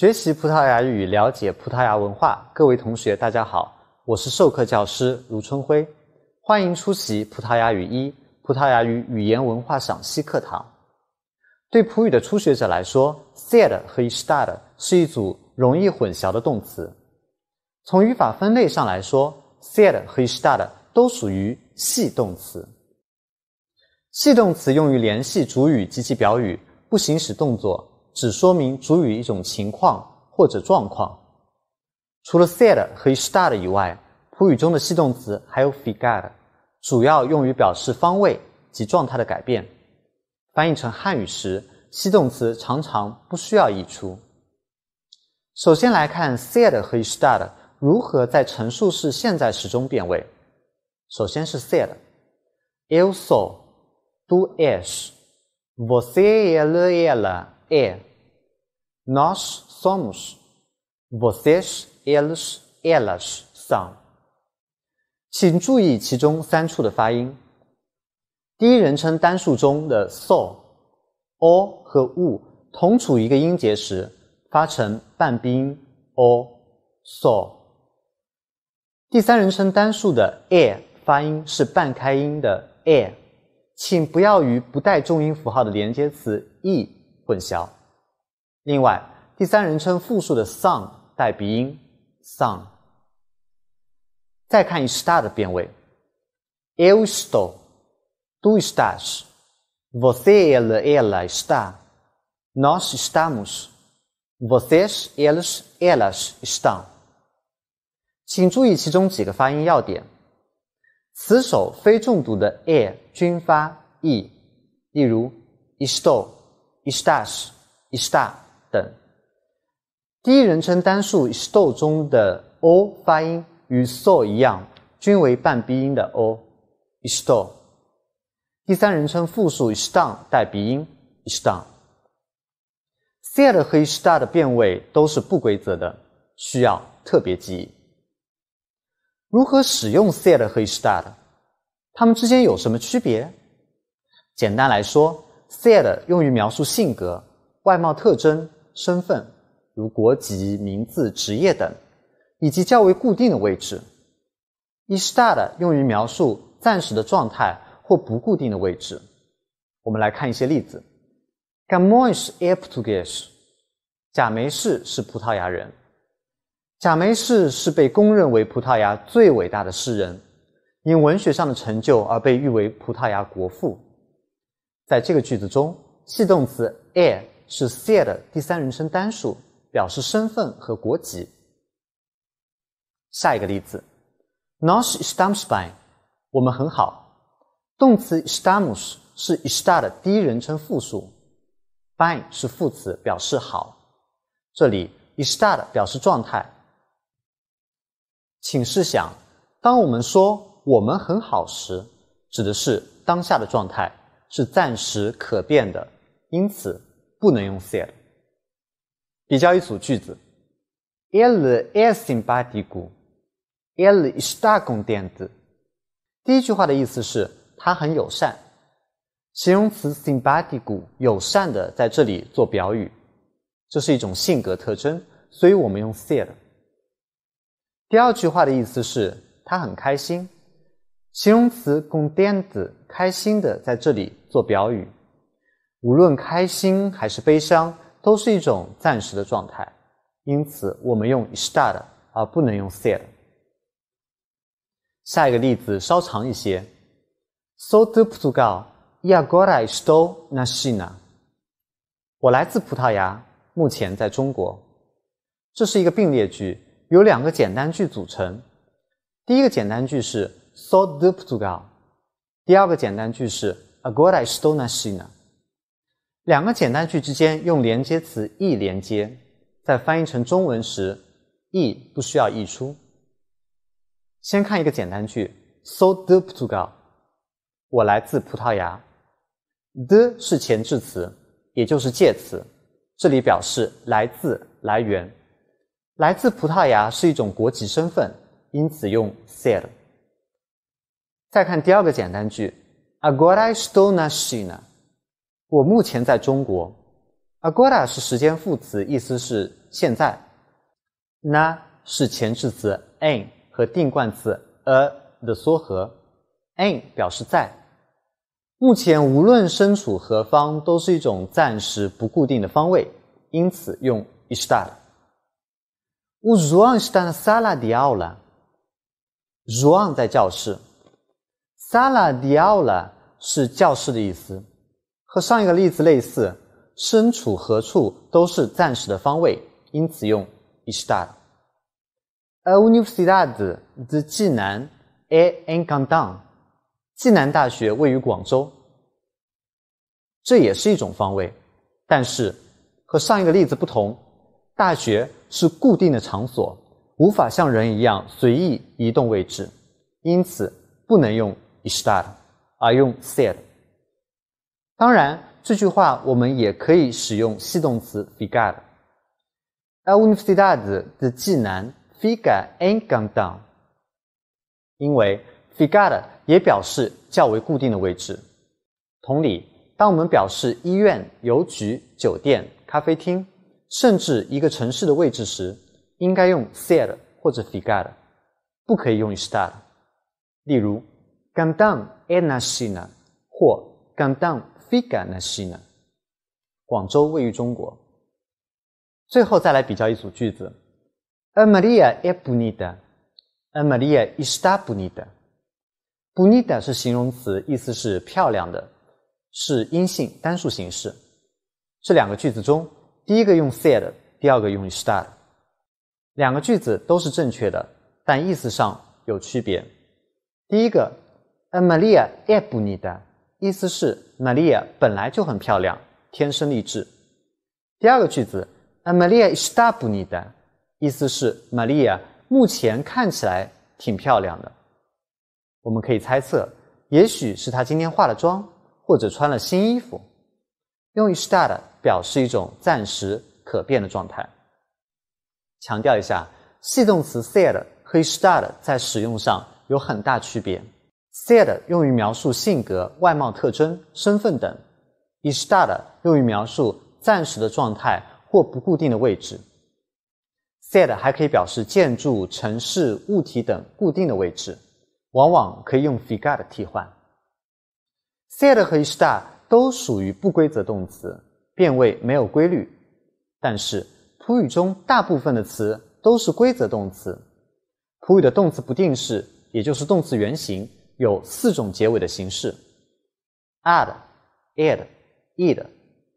学习葡萄牙语，了解葡萄牙文化。各位同学，大家好，我是授课教师卢春辉，欢迎出席《葡萄牙语一：葡萄牙语语言文化赏析》课堂。对葡语的初学者来说，said 和 e s t a d 是一组容易混淆的动词。从语法分类上来说，said 和 e s t a d 都属于系动词。系动词用于联系主语及其表语，不行使动作。只说明主语一种情况或者状况。除了 said 和 e s t r t 以外，普语中的系动词还有 f i g o r 主要用于表示方位及状态的改变。翻译成汉语时，系动词常常不需要译出。首先来看 said 和 e s t r t 如何在陈述式现在时中变位。首先是 said，eu sou do AS，você é lula。é，nós somos，vocês eles elas são，请注意其中三处的发音。第一人称单数中的 so，o 和 u 同处一个音节时发成半闭音 o，so。第三人称单数的 Air 发音是半开音的 Air，请不要与不带重音符号的连接词 e。混淆。另外，第三人称复数的 “são” 带鼻音 “são”。再看以 “star” 的变位：Eu estou, tu estás, vocês elas estão, nós estamos, vocês elas elas estão。请注意其中几个发音要点：词首非重读的 “e” 均发 “e”，例如 “estou”。esta、esta 等，第一人称单数 isto 中的 o 发音与 so 一样，均为半鼻音的 o。isto，第三人称复数 istam 带鼻音 istam。said 和 esta 的变位都是不规则的，需要特别记忆。如何使用 said 和 esta？它们之间有什么区别？简单来说。said 用于描述性格、外貌特征、身份，如国籍、名字、职业等，以及较为固定的位置；estar 用于描述暂时的状态或不固定的位置。我们来看一些例子 g a m o n s e Português。贾梅士是葡萄牙人。贾梅士是被公认为葡萄牙最伟大的诗人，因文学上的成就而被誉为葡萄牙国父。在这个句子中，系动词 i r 是 "ser" 的第三人称单数，表示身份和国籍。下一个例子："Nos estamos b e n 我们很好。动词 "estamos" 是 "estar" 的第一人称复数 b i e 是副词，表示好。这里 "estar" 表示状态。请试想，当我们说“我们很好”时，指的是当下的状态。是暂时可变的，因此不能用 said。比较一组句子 e l è simpatico，Il i stato c o n t e n t 第一句话的意思是他很友善，形容词 simpatico 友善的在这里做表语，这是一种性格特征，所以我们用 said。第二句话的意思是他很开心。形容词供电子开心的在这里做表语，无论开心还是悲伤，都是一种暂时的状态，因此我们用 estar 而不能用 s a r 下一个例子稍长一些 s o d o Portugal e ahora estoy en China。我来自葡萄牙，目前在中国。这是一个并列句，由两个简单句组成。第一个简单句是。So do Portugal。第二个简单句是 Agora estou na China。两个简单句之间用连接词 e 连接，在翻译成中文时 e 不需要溢出。先看一个简单句 So do Portugal。我来自葡萄牙。的是前置词，也就是介词，这里表示来自来源。来自葡萄牙是一种国籍身份，因此用 s e i d 再看第二个简单句，agora esto na china，我目前在中国。agora 是时间副词，意思是现在。na 是前置词，en 和定冠词 a 的缩合，en 表示在。目前无论身处何方，都是一种暂时不固定的方位，因此用 está 了。usón está en sala de aula，usón 在教室。Sala diola 是教室的意思，和上一个例子类似，身处何处都是暂时的方位，因此用 ishda。A uniu s i d a d e de 济南，a e en Guangdong，济南大学位于广州，这也是一种方位，但是和上一个例子不同，大学是固定的场所，无法像人一样随意移动位置，因此不能用。start，而用 said。当然，这句话我们也可以使用系动词 be at。I a u l i v r s i d at the 济南 figa a n d gone down。因为 figa 也表示较为固定的位置。同理，当我们表示医院、邮局、酒店、咖啡厅，甚至一个城市的位置时，应该用 said 或者 figa，不可以用 start。例如。Gandang Anasina 或 Gandang Figanasina，广州位于中国。最后再来比较一组句子：Amalia e bonita，Amalia es t a t bonita。bonita 是形容词，意思是漂亮的，是阴性单数形式。这两个句子中，第一个用 said，第二个用 estat。两个句子都是正确的，但意思上有区别。第一个。Maria è buna，意思是 Maria 本来就很漂亮，天生丽质。第二个句子 a Maria è stabile，意思是 Maria 目前看起来挺漂亮的。我们可以猜测，也许是她今天化了妆，或者穿了新衣服。用以 start 表示一种暂时可变的状态。强调一下，系动词 said 和 start 在使用上有很大区别。s a d 用于描述性格、外貌特征、身份等 i s t a r 用于描述暂时的状态或不固定的位置。s a d 还可以表示建筑、城市、物体等固定的位置，往往可以用 figar 替换。s a d 和 i s t a r 都属于不规则动词，变位没有规律。但是普语中大部分的词都是规则动词，普语的动词不定式也就是动词原形。有四种结尾的形式：-ad, d a d d -ed,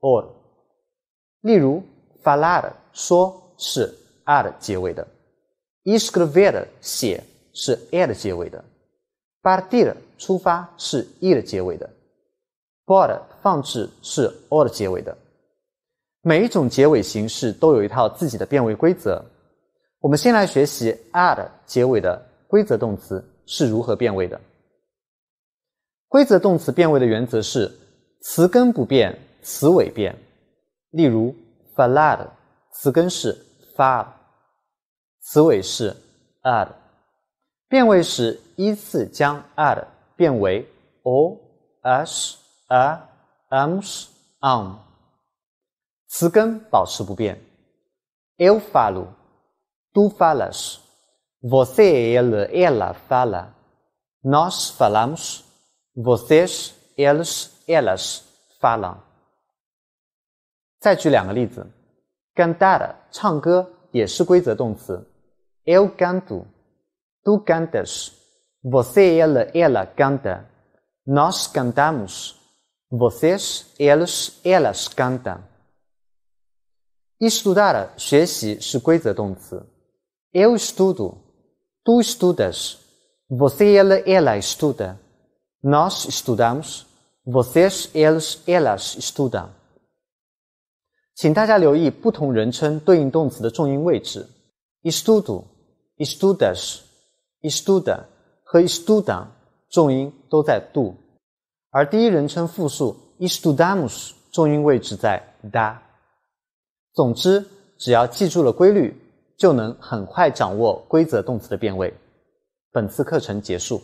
o r 例如，falad 说是 -ad d 结尾的；iscrivere 写是 a d d 结尾的 b a r d i r 出发是 -ed 结尾的；board 放置是 -od 结尾的。每一种结尾形式都有一套自己的变位规则。我们先来学习 -ad d 结尾的规则动词是如何变位的。规则动词变位的原则是词根不变，词尾变。例如 f a l a d 词根是 fa，词尾是 a d 变位时依次将 a d 变为 o, s, a, ms, on，词根保持不变。Eu falo, tu falas, você ele ela fala, nós falamos. Vocês, eles, elas falam. falam. 再举两个例子：cantar 唱歌也是规则动词，eu canto, tu cantas, você, ela, ela canta, nós cantamos, vocês, eles, elas cantam. Estudar 学习是规则动词，eu estudo, tu estudas, você, ela, ela estuda. Nos estudamos, voses e l l s e l a s e s t u d a m 请大家留意不同人称对应动词的重音位置：estudio, estudas, e s t u d a 和 e s t u d a 重音都在 do，而第一人称复数 estudamos 重音位置在 da。总之，只要记住了规律，就能很快掌握规则动词的变位。本次课程结束。